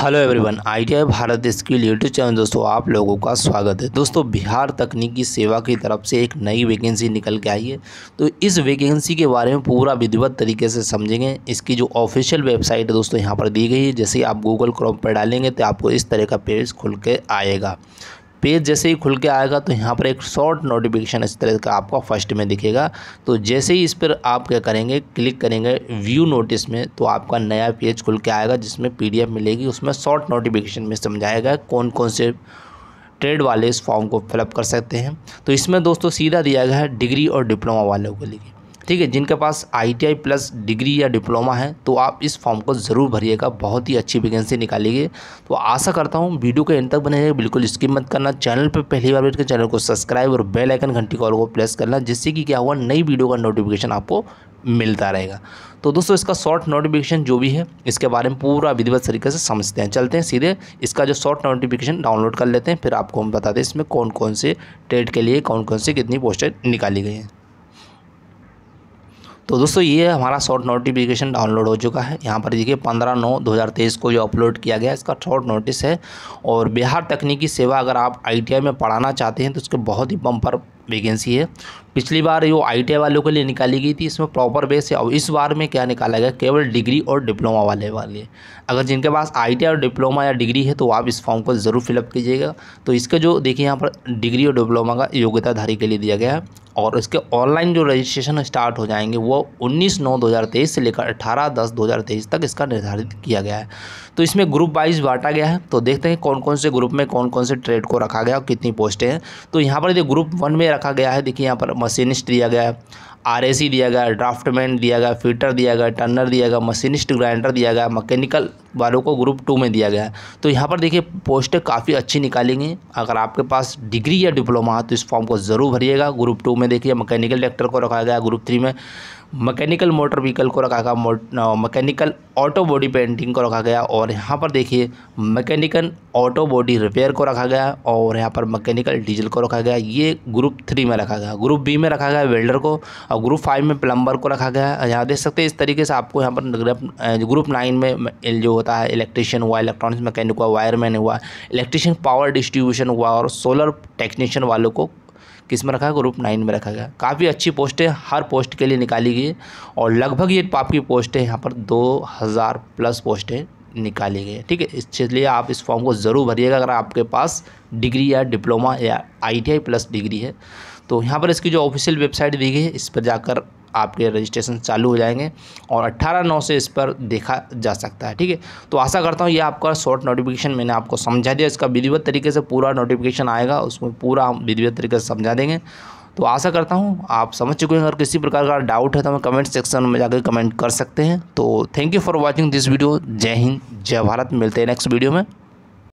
hello everyone I Bharat देश के YouTube channel दोस्तों आप लोगों का स्वागत है दोस्तों बिहार तकनीकी सेवा की तरफ से एक नई वैकेंसी निकल के आई है तो इस वैकेंसी के बारे में पूरा विधिवत तरीके से समझेंगे इसकी जो ऑफिशियल वेबसाइट है दोस्तों यहाँ पर दी गई है जैसे आप गूगल क्रोम पर डालेंगे तो आपको इस तरह का पेज खुल के आएगा पेज जैसे ही खुल के आएगा तो यहाँ पर एक शॉर्ट नोटिफिकेशन इस तरह का आपका फर्स्ट में दिखेगा तो जैसे ही इस पर आप क्या करेंगे क्लिक करेंगे व्यू नोटिस में तो आपका नया पेज खुल के आएगा जिसमें पी मिलेगी उसमें शॉर्ट नोटिफिकेशन में समझाएगा कौन कौन से ट्रेड वाले इस फॉर्म को फिलअप कर सकते हैं तो इसमें दोस्तों सीधा दिया गया है डिग्री और डिप्लोमा वालों के लिए ठीक है जिनके पास आईटीआई प्लस डिग्री या डिप्लोमा है तो आप इस फॉर्म को ज़रूर भरिएगा बहुत ही अच्छी वैकेंसी निकालेगी तो आशा करता हूँ वीडियो के एंड तक बने बिल्कुल स्किप मत करना चैनल पर पहली बार बैठकर चैनल को सब्सक्राइब और बेल आइकन घंटी कॉल को प्रेस करना जिससे कि क्या हुआ नई वीडियो का नोटिफिकेशन आपको मिलता रहेगा तो दोस्तों इसका शॉर्ट नोटिफिकेशन जो भी है इसके बारे में पूरा विधिवत तरीके से समझते हैं चलते हैं सीधे इसका जो शॉर्ट नोटिफिकेशन डाउनलोड कर लेते हैं फिर आपको हम बताते हैं इसमें कौन कौन से ट्रेड के लिए कौन कौन से कितनी पोस्टें निकाली गई हैं तो दोस्तों ये हमारा शॉर्ट नोटिफिकेशन डाउनलोड हो चुका है यहाँ पर देखिए पंद्रह नौ दो हज़ार तेईस को जो अपलोड किया गया इसका शॉर्ट नोटिस है और बिहार तकनीकी सेवा अगर आप आई में पढ़ाना चाहते हैं तो उसके बहुत ही बम्पर वैकेंसी है पिछली बार ये आई वालों के लिए निकाली गई थी इसमें प्रॉपर बेस है और इस बार में क्या निकाला गया केवल डिग्री और डिप्लोमा वाले वाले अगर जिनके पास आई और डिप्लोमा या डिग्री है तो आप इस फॉर्म को ज़रूर फिलअप कीजिएगा तो इसका जो देखिए यहाँ पर डिग्री और डिप्लोमा का योग्यताधारी के लिए दिया गया है और इसके ऑनलाइन जो रजिस्ट्रेशन स्टार्ट हो जाएंगे वो 19 नौ 2023 से लेकर 18 दस 2023 तक इसका निर्धारित किया गया है तो इसमें ग्रुप वाइज बांटा गया है तो देखते हैं कौन कौन से ग्रुप में कौन कौन से ट्रेड को रखा गया और कितनी पोस्टें हैं तो यहाँ पर देखिए ग्रुप वन में रखा गया है देखिए यहाँ पर मशीनिस्ट दिया गया है आर दिया गया ड्राफ्टमैन दिया गया फिटर दिया गया टर्नर दिया गया मशीनिस्ट ग्राइंडर दिया गया मैकेनिकल वालों को ग्रुप टू में दिया गया तो यहाँ पर देखिए पोस्टें काफ़ी अच्छी निकालेंगी अगर आपके पास डिग्री या डिप्लोमा तो इस फॉर्म को ज़रूर भरिएगा ग्रुप टू में देखिए मैकेनिकल डेक्टर को रखा गया ग्रुप थ्री में मैकेनिकल मोटर व्हीकल को रखा गया मैकेनिकल ऑटो बॉडी पेंटिंग को रखा गया और यहाँ पर देखिए मैकेनिकल ऑटो बॉडी रिपेयर को रखा गया और यहाँ पर मैकेनिकल डीजल को रखा गया ये ग्रुप थ्री में रखा गया ग्रुप बी में रखा गया वेल्डर को और ग्रुप फाइव में प्लम्बर को रखा गया यहाँ देख सकते हैं इस तरीके से आपको यहाँ पर ग्रुप नाइन में जो होता है इलेक्ट्रिशियन हुआ इलेक्ट्रॉनिक्स मैकेनिक हुआ वायरमैन हुआ इलेक्ट्रिशियन पावर डिस्ट्रीब्यूशन हुआ और सोलर टेक्नीशियन वालों को किस में रखा है ग्रुप नाइन में रखा गया काफ़ी अच्छी पोस्टें हर पोस्ट के लिए निकाली गई और लगभग ये पाप पोस्ट पोस्टें यहाँ पर दो हज़ार प्लस पोस्टें निकाली गई ठीक है इसलिए आप इस फॉर्म को ज़रूर भरिएगा अगर आपके पास डिग्री या डिप्लोमा या आई प्लस डिग्री है तो यहाँ पर इसकी जो ऑफिशियल वेबसाइट दी गई है इस पर जाकर आपके रजिस्ट्रेशन चालू हो जाएंगे और अट्ठारह नौ से इस पर देखा जा सकता है ठीक है तो आशा करता हूँ ये आपका शॉर्ट नोटिफिकेशन मैंने आपको समझा दिया इसका विधिवत तरीके से पूरा नोटिफिकेशन आएगा उसमें पूरा हम विधिवत तरीके से समझा देंगे तो आशा करता हूँ आप समझ चुके हैं अगर किसी प्रकार का डाउट है तो हमें कमेंट सेक्शन में जाकर कमेंट कर सकते हैं तो thank you for watching this video जय हिंद जय भारत मिलते हैं नेक्स्ट वीडियो में